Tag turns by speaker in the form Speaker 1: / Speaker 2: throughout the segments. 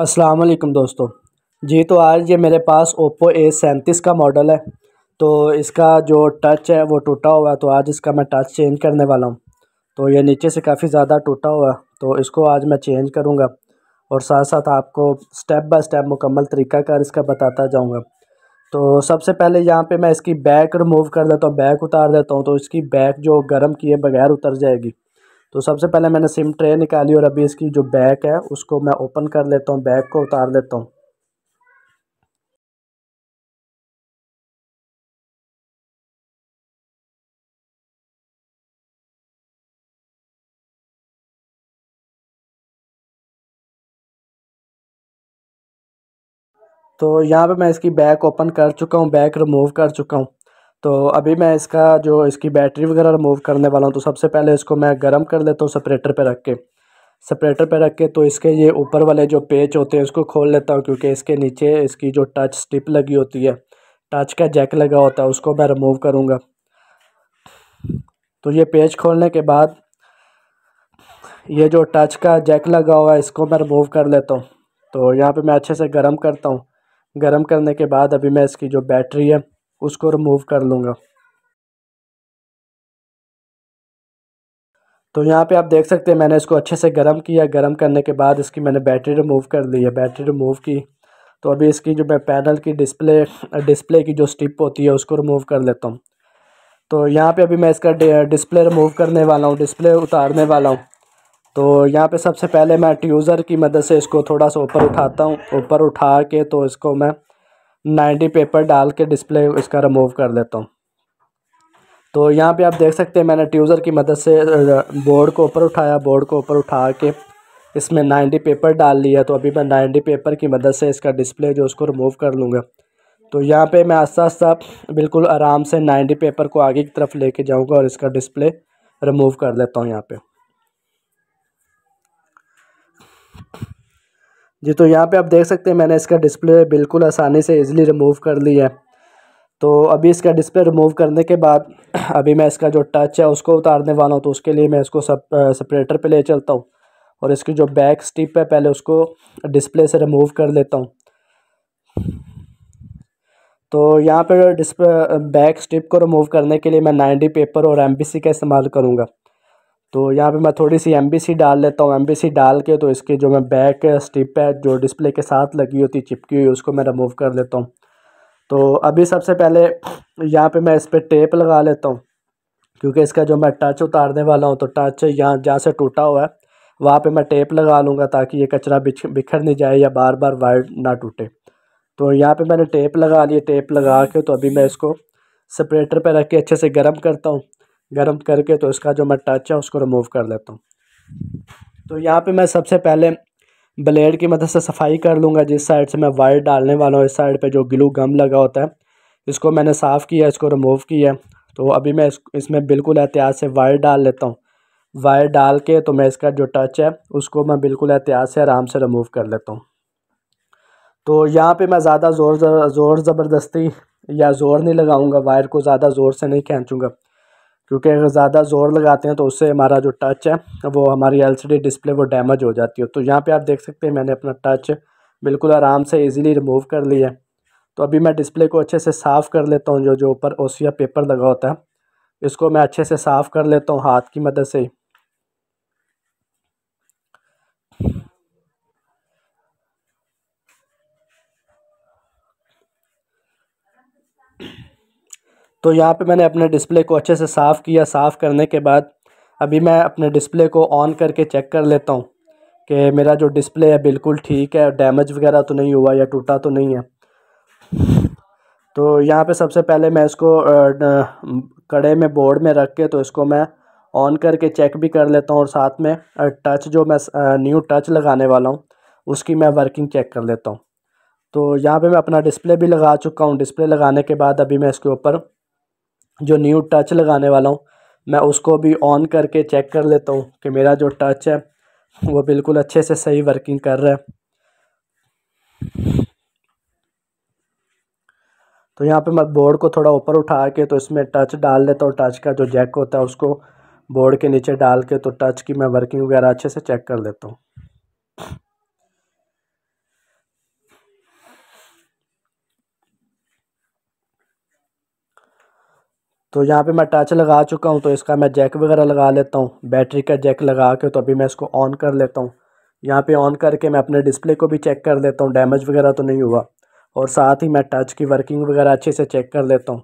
Speaker 1: असलकम दोस्तों जी तो आज ये मेरे पास ओप्पो ए सैंतीस का मॉडल है तो इसका जो टच है वो टूटा हुआ है तो आज इसका मैं टच चेंज करने वाला हूँ तो ये नीचे से काफ़ी ज़्यादा टूटा हुआ है तो इसको आज मैं चेंज करूँगा और साथ साथ आपको स्टेप बाय स्टेप मुकम्मल तरीक़ाकार इसका बताता जाऊँगा तो सबसे पहले यहाँ पर मैं इसकी बैक रिमूव कर देता हूँ बैक उतार देता हूँ तो इसकी बैक जो गर्म किए बगैर उतर जाएगी तो सबसे पहले मैंने सिम ट्रे निकाली और अभी इसकी जो बैक है उसको मैं ओपन कर लेता हूँ बैक को उतार लेता हूँ तो यहाँ पे मैं इसकी बैक ओपन कर चुका हूँ बैक रिमूव कर चुका हूँ तो अभी मैं इसका जो इसकी बैटरी वगैरह रिमूव करने वाला हूँ तो सबसे पहले इसको मैं गर्म कर लेता हूँ सेपरेटर पर रख के सेपरेटर पर रख के तो इसके ये ऊपर वाले जो पेच होते हैं उसको खोल लेता हूँ क्योंकि इसके नीचे इसकी जो टच स्टिप लगी होती है टच का जैक लगा होता है उसको मैं रिमूव करूँगा तो ये पेज खोलने के बाद ये जो टच का जैक लगा हुआ है इसको मैं रिमूव कर लेता हूँ तो यहाँ पे मैं अच्छे से गर्म करता हूँ गर्म करने के बाद अभी मैं इसकी जो बैटरी है उसको रिमूव कर लूँगा तो यहाँ पे आप देख सकते हैं मैंने इसको अच्छे से गर्म किया गर्म करने के बाद इसकी मैंने बैटरी रिमूव कर ली है बैटरी रिमूव की तो अभी इसकी जो मैं पैनल की डिस्प्ले डिस्प्ले की जो स्टिप होती है उसको रिमूव कर लेता हूँ तो यहाँ पे अभी मैं इसका डिस्प्ले रिमूव करने वाला हूँ डिस्प्ले उतारने वाला हूँ तो यहाँ पर सबसे पहले मैं ट्यूज़र की मदद से इसको थोड़ा सा ऊपर उठाता हूँ ऊपर उठा के तो इसको मैं नाइन्टी पेपर डाल के डिस्प्ले इसका रिमूव कर देता हूँ तो यहाँ पे आप देख सकते हैं मैंने ट्यूज़र की मदद से बोर्ड को ऊपर उठाया बोर्ड को ऊपर उठा के इसमें नाइन्टी पेपर डाल लिया तो अभी मैं नाइन्टी पेपर की मदद से इसका डिस्प्ले जो उसको रिमूव कर लूँगा तो यहाँ पे मैं आस्ता आस्ता बिल्कुल आराम से नाइन्टी पेपर को आगे की तरफ लेके जाऊँगा और इसका डिस्प्ले रिमूव कर लेता हूँ यहाँ पर जी तो यहाँ पे आप देख सकते हैं मैंने इसका डिस्प्ले बिल्कुल आसानी से इजीली रिमूव कर लिया है तो अभी इसका डिस्प्ले रिमूव करने के बाद अभी मैं इसका जो टच है उसको उतारने वाला हूँ तो उसके लिए मैं इसको सब सेपरेटर पे ले चलता हूँ और इसकी जो बैक स्टिप है पहले उसको डिस्प्ले से रिमूव कर लेता हूँ तो यहाँ पर डिस्प्ले बैक स्टिप को रिमूव करने के लिए मैं नाइन्टी पेपर और एम का इस्तेमाल करूँगा तो यहाँ पे मैं थोड़ी सी एम डाल लेता हूँ एम डाल के तो इसके जो मैं बैक स्टिप है जो डिस्प्ले के साथ लगी होती चिपकी हुई उसको मैं रिमूव कर लेता हूँ तो अभी सबसे पहले यहाँ पे मैं इस पर टेप लगा लेता हूँ क्योंकि इसका जो मैं टच उतारने वाला हूँ तो टच यहाँ जहाँ से टूटा हुआ है वहाँ पर मैं टेप लगा लूँगा ताकि ये कचरा बिखर नहीं जाए या बार बार वायर ना टूटे तो यहाँ पर मैंने टेप लगा लिया टेप लगा के तो अभी मैं इसको सेपरेटर पर रख के अच्छे से गर्म करता हूँ गर्म करके तो इसका जो मैं टच है उसको रिमूव कर लेता हूँ तो यहाँ पे मैं सबसे पहले ब्लेड की मदद मतलब से सफाई कर लूँगा जिस साइड से मैं वायर डालने वाला हूँ इस साइड पे जो ग्लू गम लगा होता है इसको मैंने साफ़ किया इसको रिमूव किया तो अभी मैं इस, इसमें बिल्कुल एहतियात से वायर डाल लेता हूँ वायर डाल के तो मैं इसका जो टच है उसको मैं बिल्कुल एहतियात से आराम से रिमूव कर लेता हूँ तो यहाँ पे मैं ज़्यादा ज़ोर ज़ोर ज़बरदस्ती या ज़ोर नहीं लगाऊँगा वायर को ज़्यादा ज़ोर से नहीं खींचूँगा क्योंकि अगर ज़्यादा ज़ोर लगाते हैं तो उससे हमारा जो टच है वो हमारी एलसीडी डिस्प्ले वो डैमेज हो जाती है तो यहाँ पे आप देख सकते हैं मैंने अपना टच बिल्कुल आराम से इजीली रिमूव कर लिया तो अभी मैं डिस्प्ले को अच्छे से साफ़ कर लेता हूँ जो जो ऊपर ओसिया पेपर लगा होता है इसको मैं अच्छे से साफ़ कर लेता हूँ हाथ की मदद से तो यहाँ पे मैंने अपने डिस्प्ले को अच्छे से साफ़ किया साफ़ करने के बाद अभी मैं अपने डिस्प्ले को ऑन करके चेक कर लेता हूँ कि मेरा जो डिस्प्ले है बिल्कुल ठीक है डैमेज वगैरह तो नहीं हुआ या टूटा तो नहीं है तो यहाँ पे सबसे पहले मैं इसको कड़े में बोर्ड में रख के तो इसको मैं ऑन करके चेक भी कर लेता हूँ और साथ में टच जो मैं न्यू टच लगाने वाला हूँ उसकी मैं वर्किंग चेक कर लेता हूँ तो यहाँ पे मैं अपना डिस्प्ले भी लगा चुका हूँ डिस्प्ले लगाने के बाद अभी मैं इसके ऊपर जो न्यू टच लगाने वाला हूँ मैं उसको भी ऑन करके चेक कर लेता हूँ कि मेरा जो टच है वो बिल्कुल अच्छे से सही वर्किंग कर रहा है तो यहाँ पे मैं बोर्ड को थोड़ा ऊपर उठा के तो इसमें टच डाल लेता हूँ टच का जो जैक होता है उसको बोर्ड के नीचे डाल के तो टच की मैं वर्किंग वगैरह अच्छे से चेक कर लेता हूँ तो यहाँ पे मैं टच लगा चुका हूँ तो इसका मैं जैक वगैरह लगा लेता हूँ बैटरी का जैक लगा के तो अभी मैं इसको ऑन कर लेता हूँ यहाँ पे ऑन करके मैं अपने डिस्प्ले को भी चेक कर लेता हूँ डैमेज वगैरह तो नहीं हुआ और साथ ही मैं टच की वर्किंग वगैरह अच्छे से चेक कर लेता हूँ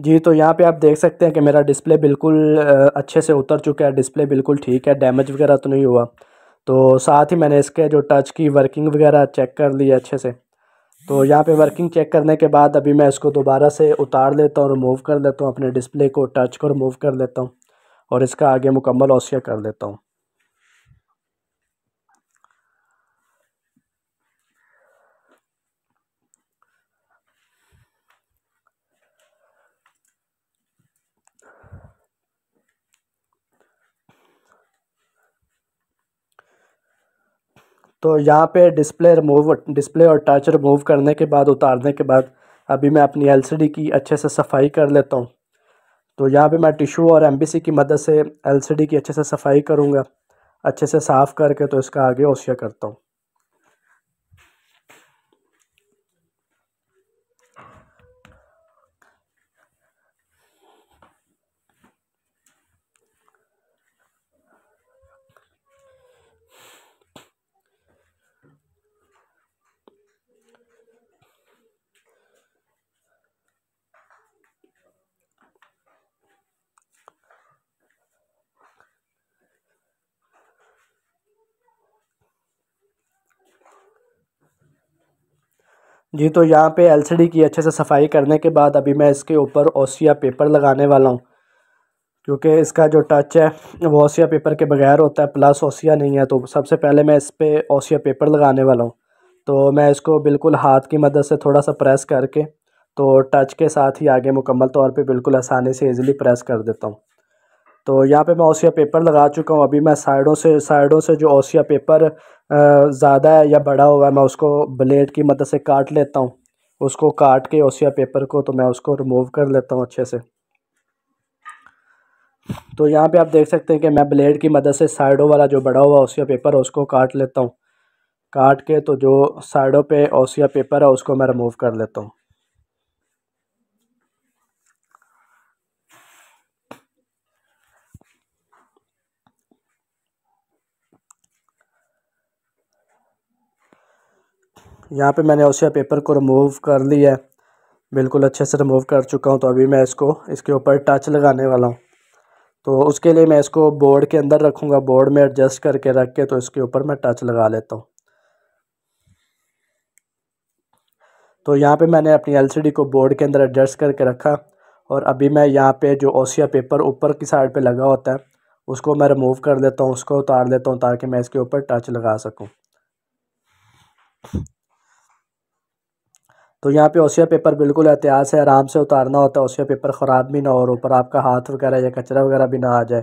Speaker 1: जी तो यहाँ पे आप देख सकते हैं कि मेरा डिस्प्ले बिल्कुल अच्छे से उतर चुका है डिस्प्ले बिल्कुल ठीक है डैमेज वगैरह तो नहीं हुआ तो साथ ही मैंने इसके जो टच की वर्किंग वगैरह चेक कर ली अच्छे से तो यहाँ पे वर्किंग चेक करने के बाद अभी मैं इसको दोबारा से उतार लेता हूँ रिमूव कर लेता हूँ अपने डिस्प्ले को टच को रिमूव कर लेता हूँ और इसका आगे मुकम्मल ओसिया कर लेता हूँ तो यहाँ पे डिस्प्ले रिमूव डिस्प्ले और टच रिमूव करने के बाद उतारने के बाद अभी मैं अपनी एलसीडी की अच्छे से सफाई कर लेता हूँ तो यहाँ पे मैं टिशू और एमबीसी की मदद से एलसीडी की अच्छे से सफाई करूँगा अच्छे से साफ़ करके तो इसका आगे ओसिया करता हूँ जी तो यहाँ पे एलसीडी की अच्छे से सफाई करने के बाद अभी मैं इसके ऊपर ओसिया पेपर लगाने वाला हूँ क्योंकि इसका जो टच है वो ओसिया पेपर के बगैर होता है प्लस ओसिया नहीं है तो सबसे पहले मैं इस पर ओसिया पेपर लगाने वाला हूँ तो मैं इसको बिल्कुल हाथ की मदद से थोड़ा सा प्रेस करके तो टच के साथ ही आगे मुकम्मल तौर पर बिल्कुल आसानी से ईज़िली प्रेस कर देता हूँ तो यहाँ पे मैं ओसिया पेपर लगा चुका हूँ अभी मैं साइडों से साइडों से जो ओसिया पेपर ज़्यादा है या बड़ा हुआ है मैं उसको ब्लेड की मदद से काट लेता हूँ उसको काट के ओसिया पेपर को तो मैं उसको रिमूव कर लेता हूँ अच्छे से तो यहाँ पे आप देख सकते हैं कि मैं ब्लेड की मदद से साइडों वाला जो बड़ा हुआ ओसिया पेपर है उसको काट लेता हूँ काट के तो जो साइडों पर ओसिया पेपर है उसको मैं रिमूव कर लेता हूँ यहाँ पे मैंने ओसिया पेपर को रिमूव कर लिया है बिल्कुल अच्छे से रिमूव कर चुका हूँ तो अभी मैं इसको इसके ऊपर टच लगाने वाला हूँ तो उसके लिए मैं इसको बोर्ड के अंदर रखूँगा बोर्ड में एडजस्ट करके रख के तो इसके ऊपर मैं टच लगा लेता हूँ तो यहाँ पे मैंने अपनी एलसीडी को बोर्ड के अंदर एडजस्ट करके रखा और अभी मैं यहाँ पे जो ओसिया पेपर ऊपर की साइड पे लगा होता है उसको मैं रिमूव कर देता हूँ उसको उतार देता हूँ ताकि मैं इसके ऊपर टच लगा सकूँ तो यहाँ पे ओसिया पेपर बिल्कुल एहतियात से आराम से उतारना होता है ओसिया पेपर ख़राब भी ना हो और ऊपर आपका हाथ वगैरह या कचरा वगैरह भी ना आ जाए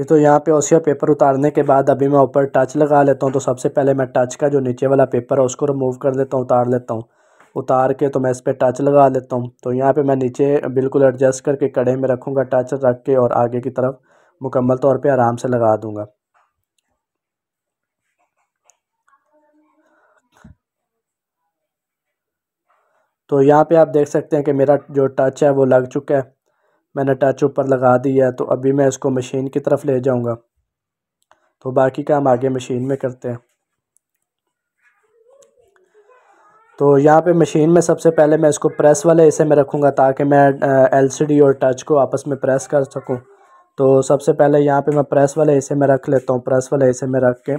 Speaker 1: ये तो यहाँ पे ओसिया पेपर उतारने के बाद अभी मैं ऊपर टच लगा लेता हूँ तो सबसे पहले मैं टच का जो नीचे वाला पेपर है उसको रिमूव कर देता हूँ उतार लेता हूँ उतार के तो मैं इस पर टच लगा लेता हूँ तो यहाँ पे मैं नीचे बिल्कुल एडजस्ट करके कड़े में रखूँगा टच रख के और आगे की तरफ मुकम्मल तौर पर आराम से लगा दूँगा तो यहाँ पे आप देख सकते हैं कि मेरा जो टच है वो लग चुका है मैंने टच ऊपर लगा दिया तो अभी मैं इसको मशीन की तरफ ले जाऊंगा तो बाकी काम आगे मशीन में करते हैं तो यहाँ पे मशीन में सबसे पहले मैं इसको प्रेस वाले हिस्से में रखूँगा ताकि मैं एलसीडी और टच को आपस में प्रेस कर सकूँ तो सबसे पहले यहाँ पे मैं प्रेस वाले हिस्से में रख लेता हूँ प्रेस वाले हिस्से में रख के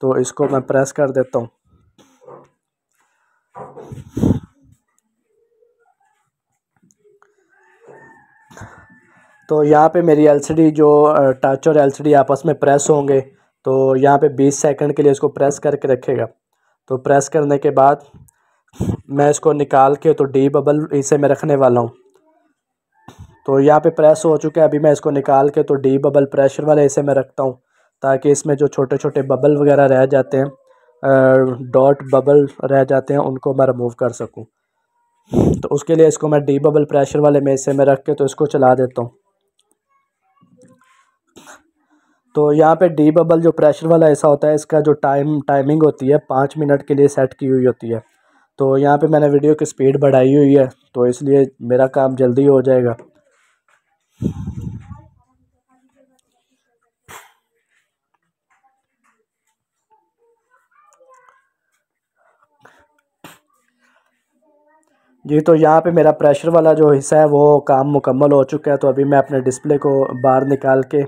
Speaker 1: तो इसको मैं प्रेस कर देता हूँ तो यहाँ पे मेरी एलसीडी जो टच और एलसीडी आपस में प्रेस होंगे तो यहाँ पे 20 सेकंड के लिए इसको प्रेस करके रखेगा तो प्रेस करने के बाद मैं इसको निकाल के तो डी बबल इसे मैं रखने वाला हूँ तो यहाँ पे प्रेस हो चुका है अभी मैं इसको निकाल के तो डी बबल प्रेशर वाले इसे मैं रखता हूँ ताकि इसमें जो छोटे छोटे बबल वगैरह रह जाते हैं डॉट बबल रह जाते हैं उनको मैं रिमूव कर सकूँ तो उसके लिए इसको मैं डी बबल प्रेशर वाले में इसे मैं रख के तो इसको चला देता हूँ तो यहाँ पे डी बबल जो प्रेशर वाला ऐसा होता है इसका जो टाइम टाइमिंग होती है पाँच मिनट के लिए सेट की हुई होती है तो यहाँ पे मैंने वीडियो की स्पीड बढ़ाई हुई है तो इसलिए मेरा काम जल्दी हो जाएगा जी तो यहाँ पे मेरा प्रेशर वाला जो हिस्सा है वो काम मुकम्मल हो चुका है तो अभी मैं अपने डिस्प्ले को बाहर निकाल के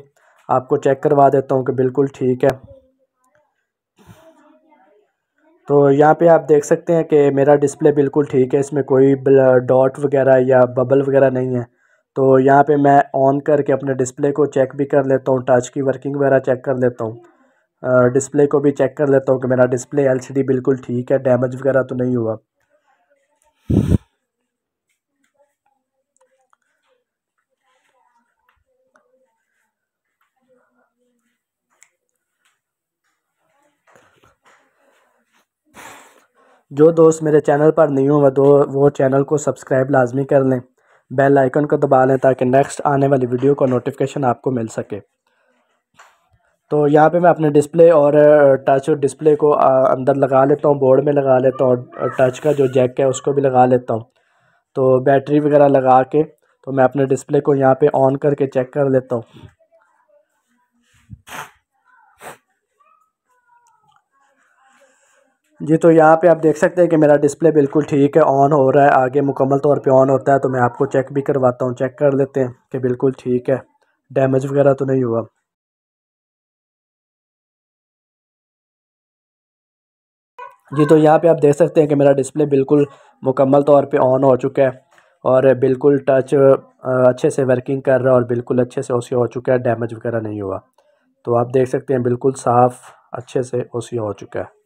Speaker 1: आपको चेक करवा देता हूँ कि बिल्कुल ठीक है तो यहाँ पे आप देख सकते हैं कि मेरा डिस्प्ले बिल्कुल ठीक है इसमें कोई डॉट वगैरह या बबल वगैरह नहीं है तो यहाँ पे मैं ऑन करके अपने डिस्प्ले को चेक भी कर लेता हूँ टच की वर्किंग वगैरह चेक कर लेता हूँ डिस्प्ले को भी चेक कर लेता हूँ कि मेरा डिस्प्ले एलसीडी बिल्कुल ठीक है डैमेज वगैरह तो नहीं हुआ जो दोस्त मेरे चैनल पर नहीं हुआ दो वो चैनल को सब्सक्राइब लाजमी कर लें बेल आइकन को दबा लें ताकि नेक्स्ट आने वाली वीडियो का नोटिफिकेशन आपको मिल सके तो यहाँ पे मैं अपने डिस्प्ले और टच डिस्प्ले को अंदर लगा लेता हूँ बोर्ड में लगा लेता हूँ और टच का जो जैक है उसको भी लगा लेता हूँ तो बैटरी वगैरह लगा के तो मैं अपने डिस्प्ले को यहाँ पर ऑन करके चेक कर लेता हूँ जी तो यहाँ पे आप देख सकते हैं कि मेरा डिस्प्ले बिल्कुल ठीक है ऑन हो रहा है आगे मुकम्मल तौर पे ऑन होता है तो मैं आपको चेक भी करवाता हूँ चेक कर लेते हैं कि बिल्कुल ठीक है डैमेज वगैरह तो नहीं हुआ जी तो यहाँ पे आप देख सकते हैं कि मेरा डिस्प्ले बिल्कुल मुकम्मल तौर पर ऑन हो चुका है और बिल्कुल टच अच्छे से वर्किंग कर रहा है और बिल्कुल अच्छे से ओसी हो चुका है डैमेज वगैरह नहीं हुआ तो आप देख सकते हैं बिल्कुल साफ़ अच्छे से ओसी हो चुका है